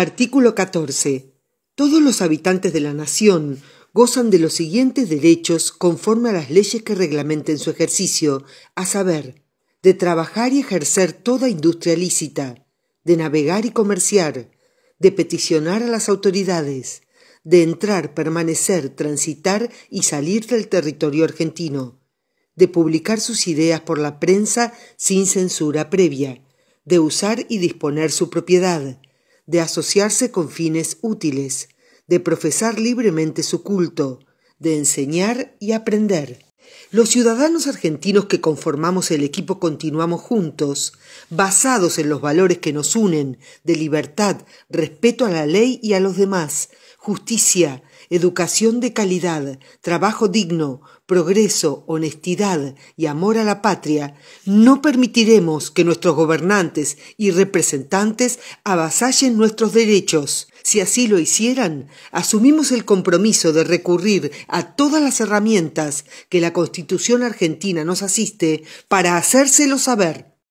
Artículo 14. Todos los habitantes de la nación gozan de los siguientes derechos conforme a las leyes que reglamenten su ejercicio, a saber, de trabajar y ejercer toda industria lícita, de navegar y comerciar, de peticionar a las autoridades, de entrar, permanecer, transitar y salir del territorio argentino, de publicar sus ideas por la prensa sin censura previa, de usar y disponer su propiedad, de asociarse con fines útiles, de profesar libremente su culto, de enseñar y aprender. Los ciudadanos argentinos que conformamos el equipo continuamos juntos, basados en los valores que nos unen, de libertad, respeto a la ley y a los demás, justicia, educación de calidad, trabajo digno, progreso, honestidad y amor a la patria, no permitiremos que nuestros gobernantes y representantes avasallen nuestros derechos, si así lo hicieran, asumimos el compromiso de recurrir a todas las herramientas que la Constitución argentina nos asiste para hacérselo saber